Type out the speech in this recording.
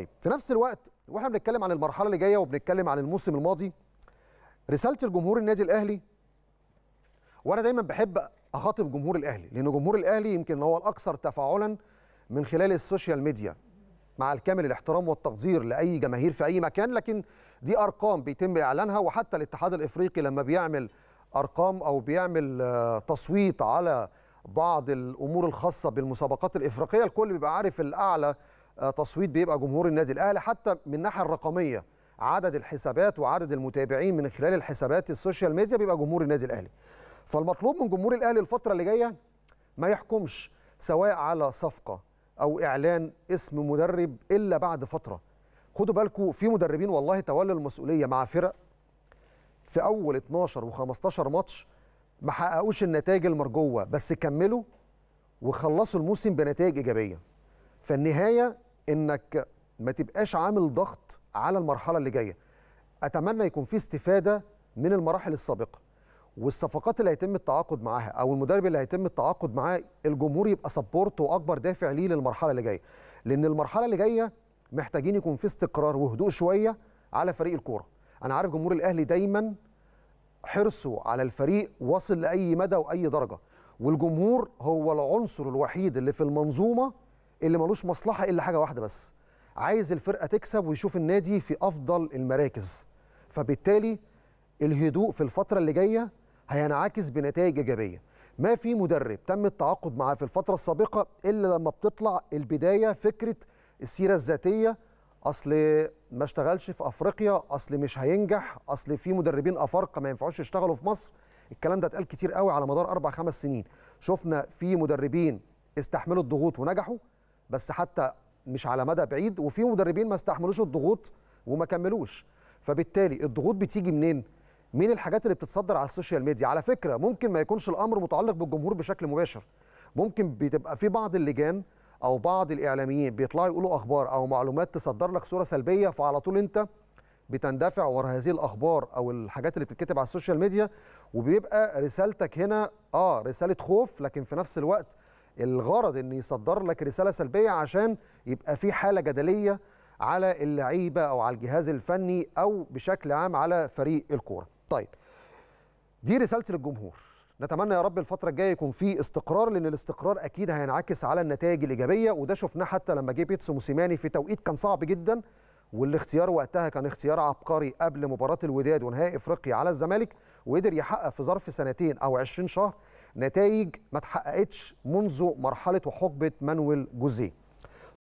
طيب، في نفس الوقت واحنا بنتكلم عن المرحله اللي جايه وبنتكلم عن الموسم الماضي رساله الجمهور النادي الاهلي وانا دايما بحب اخاطب جمهور الاهلي لان جمهور الاهلي يمكن هو الاكثر تفاعلا من خلال السوشيال ميديا مع الكامل الاحترام والتقدير لاي جماهير في اي مكان لكن دي ارقام بيتم اعلانها وحتى الاتحاد الافريقي لما بيعمل ارقام او بيعمل آه، تصويت على بعض الامور الخاصه بالمسابقات الافريقيه الكل بيبقى عارف الاعلى تصويت بيبقى جمهور النادي الاهلي حتى من الناحيه الرقميه عدد الحسابات وعدد المتابعين من خلال الحسابات السوشيال ميديا بيبقى جمهور النادي الاهلي فالمطلوب من جمهور الاهلي الفتره اللي جايه ما يحكمش سواء على صفقه او اعلان اسم مدرب الا بعد فتره خدوا بالكم في مدربين والله تولوا المسؤوليه مع فرق في اول 12 و15 ماتش ما حققوش النتائج المرجوه بس كملوا وخلصوا الموسم بنتائج ايجابيه فالنهايه انك ما تبقاش عامل ضغط على المرحله اللي جايه اتمنى يكون في استفاده من المراحل السابقه والصفقات اللي هيتم التعاقد معاها او المدرب اللي هيتم التعاقد معاه الجمهور يبقى سبورت واكبر دافع ليه للمرحله اللي جايه لان المرحله اللي جايه محتاجين يكون في استقرار وهدوء شويه على فريق الكوره انا عارف جمهور الاهلي دايما حرصه على الفريق واصل لاي مدى واي درجه والجمهور هو العنصر الوحيد اللي في المنظومه اللي ملوش مصلحه الا حاجه واحده بس عايز الفرقه تكسب ويشوف النادي في افضل المراكز فبالتالي الهدوء في الفتره اللي جايه هينعكس بنتائج ايجابيه ما في مدرب تم التعاقد معاه في الفتره السابقه الا لما بتطلع البدايه فكره السيره الذاتيه اصل ما اشتغلش في افريقيا اصل مش هينجح اصل في مدربين افارقه ما ينفعوش يشتغلوا في مصر الكلام ده اتقال كتير قوي على مدار اربع خمس سنين شفنا في مدربين استحملوا الضغوط ونجحوا بس حتى مش على مدى بعيد وفي مدربين ما استحملوش الضغوط وما كملوش فبالتالي الضغوط بتيجي منين من الحاجات اللي بتتصدر على السوشيال ميديا على فكره ممكن ما يكونش الامر متعلق بالجمهور بشكل مباشر ممكن بتبقى في بعض اللجان او بعض الاعلاميين بيطلعوا يقولوا اخبار او معلومات تصدر لك صوره سلبيه فعلى طول انت بتندفع ورا هذه الاخبار او الحاجات اللي بتتكتب على السوشيال ميديا وبيبقى رسالتك هنا اه رساله خوف لكن في نفس الوقت الغرض ان يصدر لك رساله سلبيه عشان يبقى في حاله جدليه على اللعيبه او على الجهاز الفني او بشكل عام على فريق الكوره طيب دي رسالتي للجمهور نتمنى يا رب الفتره الجايه يكون في استقرار لان الاستقرار اكيد هينعكس على النتائج الايجابيه وده شفناه حتى لما جه بيتسو موسيماني في توقيت كان صعب جدا والاختيار وقتها كان اختيار عبقري قبل مباراه الوداد ونهائي افريقيا على الزمالك وقدر يحقق في ظرف سنتين او 20 شهر نتائج ما تحققتش منذ مرحله وحقبه مانويل جوزيه